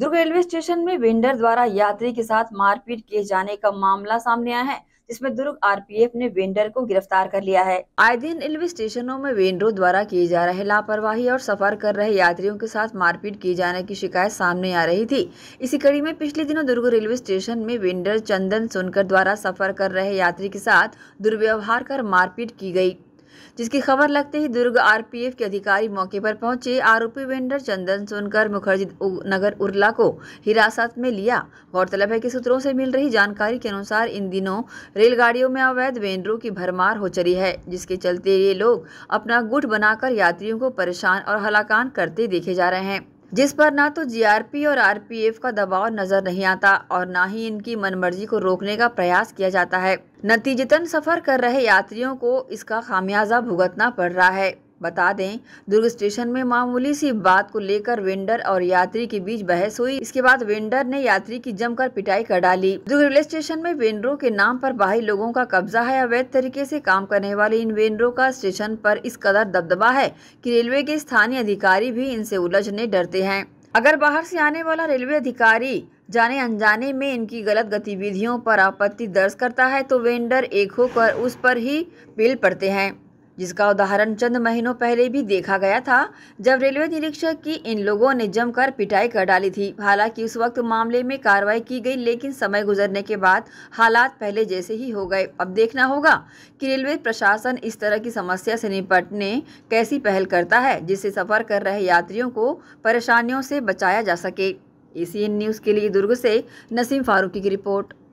दुर्ग railway station में vendor द्वारा यात्री के साथ मारपीट किए जाने का मामला सामने आया है जिसमें दुर्ग आरपीएफ ने वेंडर को गिरफ्तार कर लिया है आए दिन रेलवे स्टेशनों में वेंडरों द्वारा किए जा रहे लापरवाही और सफर कर रहे यात्रियों के साथ मारपीट किए जाने की शिकायत सामने आ रही थी इसी कड़ी में पिछले दिनों दुर्ग रेलवे स्टेशन में वेंडर चंदन सुनकर द्वारा सफर कर रहे यात्री के साथ दुर्व्यवहार कर मारपीट की गयी जिसकी खबर लगते ही दुर्ग आरपीएफ के अधिकारी मौके पर पहुंचे आरोपी वेंडर चंदन सोनकर मुखर्जी नगर उर्ला को हिरासत में लिया गौरतलब है कि सूत्रों से मिल रही जानकारी के अनुसार इन दिनों रेलगाड़ियों में अवैध वेंडरों की भरमार हो चली है जिसके चलते ये लोग अपना गुट बनाकर यात्रियों को परेशान और हलाकान करते देखे जा रहे हैं जिस पर ना तो जीआरपी और आरपीएफ का दबाव नजर नहीं आता और ना ही इनकी मनमर्जी को रोकने का प्रयास किया जाता है नतीजतन सफर कर रहे यात्रियों को इसका खामियाजा भुगतना पड़ रहा है बता दें दुर्ग स्टेशन में मामूली सी बात को लेकर वेंडर और यात्री के बीच बहस हुई इसके बाद वेंडर ने यात्री की जमकर पिटाई कर डाली दुर्ग रेलवे स्टेशन में वेंडरों के नाम पर बाहरी लोगों का कब्जा है अवैध तरीके से काम करने वाले इन वेंडरों का स्टेशन पर इस कदर दबदबा है कि रेलवे के स्थानीय अधिकारी भी इनसे उलझने डरते हैं अगर बाहर से आने वाला रेलवे अधिकारी जाने अनजाने में इनकी गलत गतिविधियों पर आपत्ति दर्ज करता है तो वेंडर एक होकर उस पर ही बिल पड़ते हैं जिसका उदाहरण चंद महीनों पहले भी देखा गया था जब रेलवे निरीक्षक की इन लोगों ने जमकर पिटाई कर डाली थी हालांकि उस वक्त मामले में कार्रवाई की गई लेकिन समय गुजरने के बाद हालात पहले जैसे ही हो गए अब देखना होगा कि रेलवे प्रशासन इस तरह की समस्या से निपटने कैसी पहल करता है जिससे सफर कर रहे यात्रियों को परेशानियों से बचाया जा सके एसीएन न्यूज़ के लिए दुर्ग से नसीम फारूकी की रिपोर्ट